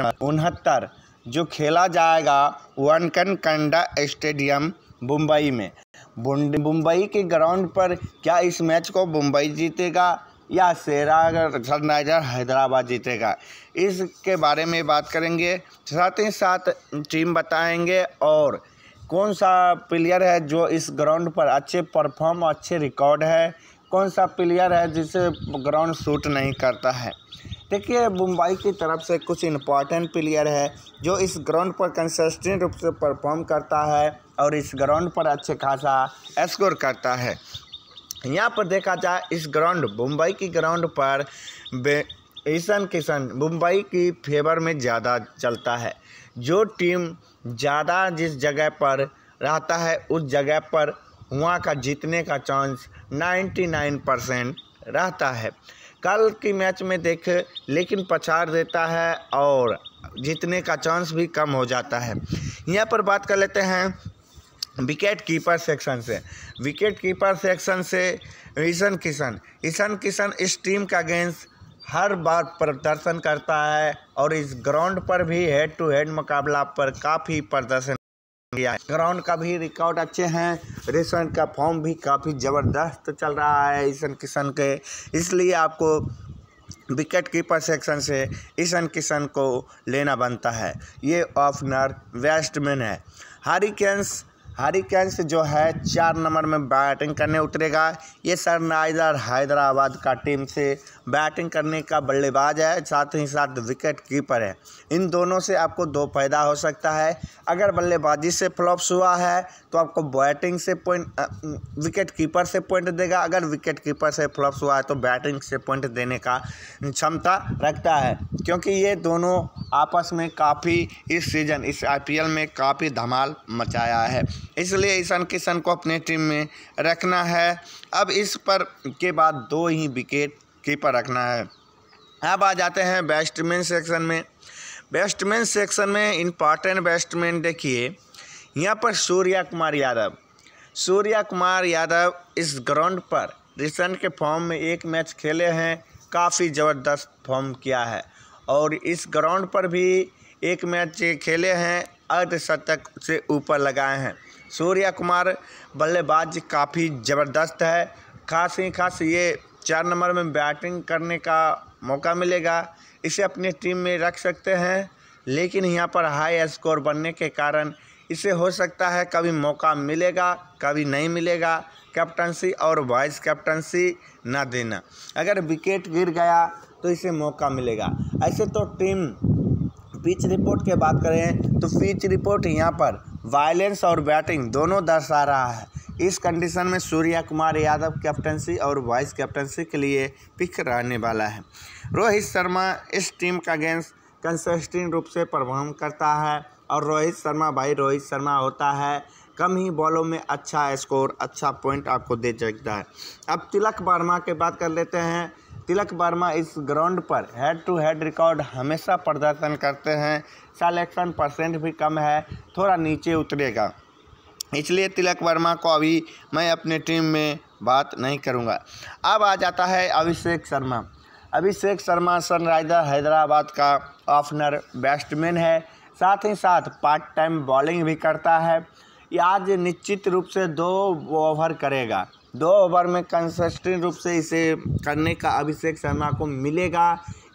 उनहत्तर जो खेला जाएगा वनकन कंडा स्टेडियम मुंबई में मुंबई के ग्राउंड पर क्या इस मैच को मुंबई जीतेगा या सेरा सनराइजर हैदराबाद जीतेगा इसके बारे में बात करेंगे साथ ही साथ टीम बताएंगे और कौन सा प्लेयर है जो इस ग्राउंड पर अच्छे परफॉर्म अच्छे रिकॉर्ड है कौन सा प्लेयर है जिसे ग्राउंड सूट नहीं करता है કે બોમ્બેઈ કે તરફ સે કુછ ઇમ્પોર્ટન્ટ પ્લેયર હે જો ઇસ ગ્રાઉન્ડ પર કન્સિસ્ટન્ટ રૂપે પરફોર્મ કરતા હે ઓર ઇસ ગ્રાઉન્ડ પર અચ્છે खासा સ્કોર કરતા હે યહા પર દેખા જાએ ઇસ ગ્રાઉન્ડ બોમ્બેઈ કે ગ્રાઉન્ડ પર ઈશન કિશન બોમ્બેઈ કે ફેવર મે જ્યાદા ચલતા હે જો ટીમ જ્યાદા જિસ જગહ પર રહેતા હે ઉ જગહ પર ઉહા કા જીતને કા ચાન્સ 99% રહેતા હે कल की मैच में देख लेकिन पछाड़ देता है और जीतने का चांस भी कम हो जाता है यहाँ पर बात कर लेते हैं विकेट कीपर सेक्शन से विकेट कीपर सेक्शन से ईशन किशन ईशन किशन इस टीम का अगेंस्ट हर बार प्रदर्शन करता है और इस ग्राउंड पर भी हेड टू हेड मुकाबला पर काफ़ी प्रदर्शन गया ग्राउंड का भी रिकॉर्ड अच्छे हैं रेशन का फॉर्म भी काफ़ी ज़बरदस्त चल रहा है ईशन किशन के इसलिए आपको विकेट कीपर सेक्शन से ईशन किशन को लेना बनता है ये ऑफनर वेस्टमैन है हारिकेंस कैंस जो है चार नंबर में बैटिंग करने उतरेगा ये सनराइजर हैदराबाद का टीम से बैटिंग करने का बल्लेबाज है साथ ही साथ विकेट कीपर है इन दोनों से आपको दो फायदा हो सकता है अगर बल्लेबाजी से फ्लॉप्स हुआ है तो आपको बैटिंग से पॉइंट विकेट कीपर से पॉइंट देगा अगर विकेट कीपर से फ्लॉप्स हुआ है तो बैटिंग से पॉइंट देने का क्षमता रखता है क्योंकि ये दोनों आपस में काफ़ी इस सीज़न इस आईपीएल में काफ़ी धमाल मचाया है इसलिए ईशान किशन को अपने टीम में रखना है अब इस पर के बाद दो ही विकेट कीपर रखना है अब आ जाते हैं बैट्समैन सेक्शन में बैट्समैन सेक्शन में इम्पॉर्टेंट बैट्समैन देखिए यहाँ पर सूर्या कुमार यादव सूर्या कुमार यादव इस ग्राउंड पर रिसेंट के फॉर्म में एक मैच खेले हैं काफ़ी ज़बरदस्त फॉर्म किया है और इस ग्राउंड पर भी एक मैच खेले हैं अर्धशतक से ऊपर लगाए हैं सूर्या कुमार बल्लेबाज काफ़ी ज़बरदस्त है खास ही खास ये चार नंबर में बैटिंग करने का मौका मिलेगा इसे अपनी टीम में रख सकते हैं लेकिन यहाँ पर हाई स्कोर बनने के कारण इसे हो सकता है कभी मौका मिलेगा कभी नहीं मिलेगा कैप्टनसी और वाइस कैप्टनसी ना देना अगर विकेट गिर गया तो इसे मौका मिलेगा ऐसे तो टीम पिच रिपोर्ट के बात करें तो पिच रिपोर्ट यहाँ पर वायलेंस और बैटिंग दोनों दर्शा रहा है इस कंडीशन में सूर्या कुमार यादव कैप्टनसी और वाइस कैप्टनसी के लिए पिक रहने वाला है रोहित शर्मा इस टीम का गेंस कंसिस्टिंग रूप से परफॉर्म करता है और रोहित शर्मा भाई रोहित शर्मा होता है कम ही बॉलों में अच्छा स्कोर अच्छा पॉइंट आपको दे सकता है अब तिलक वर्मा के बात कर लेते हैं तिलक वर्मा इस ग्राउंड पर हेड टू हेड रिकॉर्ड हमेशा प्रदर्शन करते हैं सलेक्शन परसेंट भी कम है थोड़ा नीचे उतरेगा इसलिए तिलक वर्मा को अभी मैं अपने टीम में बात नहीं करूंगा अब आ जाता है अभिषेक शर्मा अभिषेक शर्मा सनराइजर हैदराबाद का ऑफनर बैट्समैन है साथ ही साथ पार्ट टाइम बॉलिंग भी करता है आज निश्चित रूप से दो ओवर करेगा दो ओवर में कंसिस्टेंट रूप से इसे करने का अभिषेक शर्मा को मिलेगा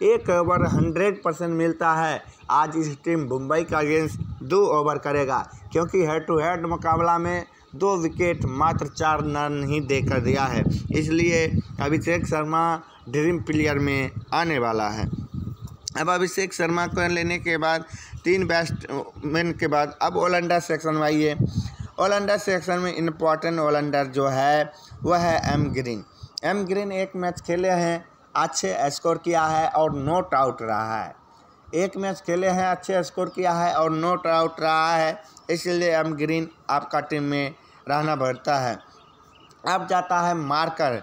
एक ओवर हंड्रेड परसेंट मिलता है आज इस टीम मुंबई का अगेंस्ट दो ओवर करेगा क्योंकि हेड टू हेड मुकाबला में दो विकेट मात्र चार रन ही देकर दिया है इसलिए अभिषेक शर्मा ड्रीम प्लेयर में आने वाला है अब अभिषेक शर्मा को लेने के बाद तीन बैट्समैन के बाद अब ऑलराउंडर सेक्शन में आइए ओलंडर सेक्शन में इम्पॉर्टेंट ओलंडर जो है वह है एम ग्रीन एम ग्रीन एक मैच खेले हैं अच्छे स्कोर किया है और नोट आउट रहा है एक मैच खेले हैं अच्छे स्कोर किया है और नोट आउट रहा है इसलिए एम ग्रीन आपका टीम में रहना पड़ता है अब जाता है मार्कर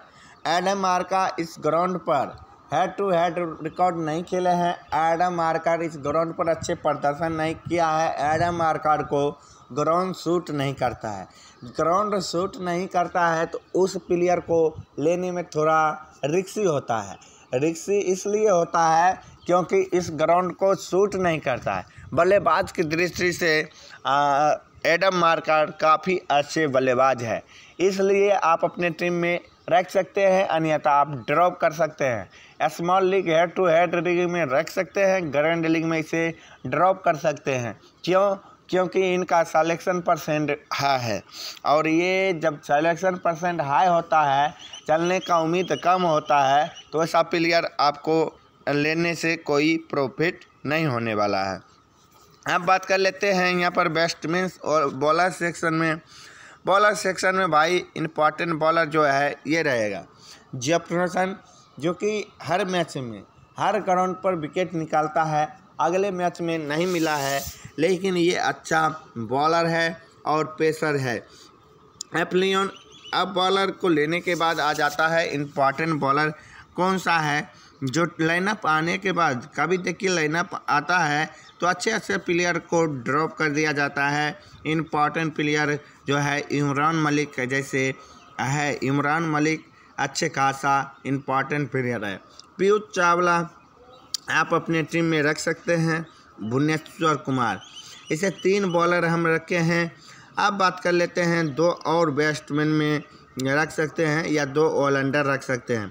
एडम मार्का इस ग्राउंड पर हेड टू हेड रिकॉर्ड नहीं खेले हैं एडम मार्कर इस ग्राउंड पर अच्छे प्रदर्शन नहीं किया है एडम मार्कर को ग्राउंड शूट नहीं करता है ग्राउंड शूट नहीं करता है तो उस प्लेयर को लेने में थोड़ा रिक्सी होता है रिक्सी इसलिए होता है क्योंकि इस ग्राउंड को शूट नहीं करता है बल्लेबाज की दृष्टि से आ, एडम मार्कर काफ़ी अच्छे बल्लेबाज है इसलिए आप अपने टीम में रख सकते हैं अन्यथा आप ड्रॉप कर सकते हैं small league head to head league में रख सकते हैं ग्रैंड लीग में इसे ड्रॉप कर सकते हैं क्यों क्योंकि इनका सलेक्शन परसेंट हाई है और ये जब सलेक्शन परसेंट हाई होता है चलने का उम्मीद कम होता है तो ऐसा प्लेयर आपको लेने से कोई प्रॉफिट नहीं होने वाला है अब बात कर लेते हैं यहाँ पर बैट्समैन और बॉलर सेक्शन में बॉलर सेक्शन में भाई इम्पॉर्टेंट बॉलर जो है ये रहेगा जेफरसन जो कि हर मैच में हर ग्राउंड पर विकेट निकालता है अगले मैच में नहीं मिला है लेकिन ये अच्छा बॉलर है और पेसर है एप्लियन अब बॉलर को लेने के बाद आ जाता है इम्पॉर्टेंट बॉलर कौन सा है जो लाइनअप आने के बाद कभी देखिए लाइनअप आता है तो अच्छे अच्छे प्लेयर को ड्रॉप कर दिया जाता है इम्पॉर्टेंट प्लेयर जो है इमरान मलिक जैसे है इमरान मलिक अच्छे खासा इम्पॉर्टेंट प्लेयर है पीयूष चावला आप अपने टीम में रख सकते हैं भुवनेश्वर कुमार इसे तीन बॉलर हम रखे हैं अब बात कर लेते हैं दो और बैट्समैन में रख सकते हैं या दो ऑलराउंडर रख सकते हैं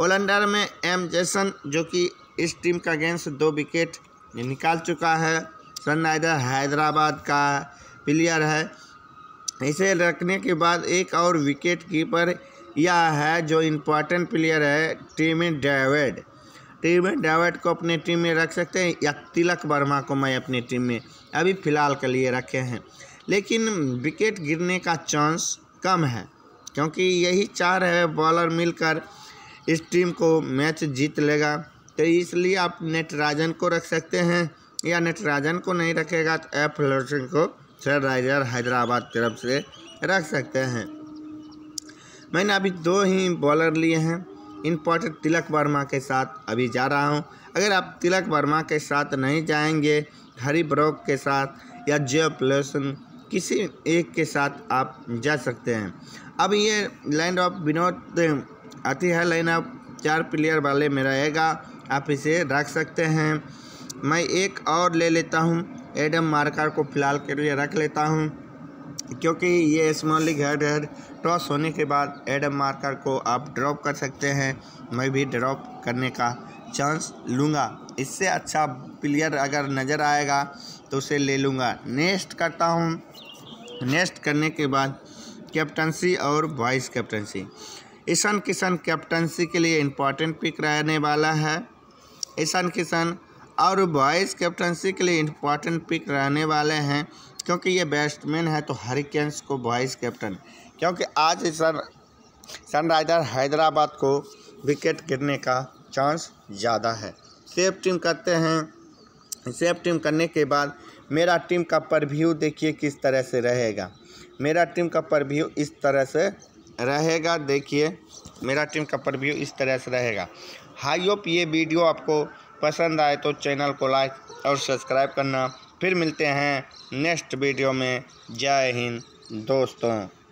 ऑलराउंडर में एम जैसन जो कि इस टीम का अगेंस्ट दो विकेट निकाल चुका है सनराइजर हैदराबाद का प्लेयर है इसे रखने के बाद एक और विकेट कीपर यह है जो इम्पोर्टेंट प्लेयर है टीम डेविड टीम डावट को अपने टीम में रख सकते हैं या तिलक वर्मा को मैं अपनी टीम में अभी फ़िलहाल के लिए रखे हैं लेकिन विकेट गिरने का चांस कम है क्योंकि यही चार है बॉलर मिलकर इस टीम को मैच जीत लेगा तो इसलिए आप नटराजन को रख सकते हैं या नटराजन को नहीं रखेगा तो एफ लोटन को सनराइजर हैदराबाद तरफ से रख सकते हैं मैंने अभी दो ही बॉलर लिए हैं इम्पोर्टेंट तिलक वर्मा के साथ अभी जा रहा हूँ अगर आप तिलक वर्मा के साथ नहीं जाएंगे हरी ब्रोक के साथ या जियो प्लेसन किसी एक के साथ आप जा सकते हैं अब ये लाइन ऑफ विनोद आती है लाइन ऑफ चार प्लेयर वाले में रहेगा आप इसे रख सकते हैं मैं एक और ले लेता हूँ एडम मार्कर को फ़िलहाल के लिए रख लेता हूँ क्योंकि ये स्मॉली घर घर टॉस होने के बाद एडम मार्कर को आप ड्रॉप कर सकते हैं मैं भी ड्रॉप करने का चांस लूँगा इससे अच्छा प्लेयर अगर नज़र आएगा तो उसे ले लूँगा नेक्स्ट करता हूँ नेक्स्ट करने के बाद कैप्टनसी और vice captaincy Ishan Kishan captaincy के लिए इम्पॉर्टेंट पिक रहने वाला है ईशान किशन और वाइस कैप्टनसी के लिए इम्पॉर्टेंट पिक रहने वाले हैं क्योंकि ये बैट्समैन है तो हरिकेंस को वाइस कैप्टन क्योंकि आज सन सनराइजर हैदराबाद को विकेट गिरने का चांस ज़्यादा है सेफ टीम करते हैं सेफ टीम करने के बाद मेरा टीम का परव्यू देखिए किस तरह से रहेगा मेरा टीम का परव्यू इस तरह से रहेगा देखिए मेरा टीम का परव्यू इस तरह से रहेगा हाई होप ये वीडियो आपको पसंद आए तो चैनल को लाइक और सब्सक्राइब करना फिर मिलते हैं नेक्स्ट वीडियो में जय हिंद दोस्तों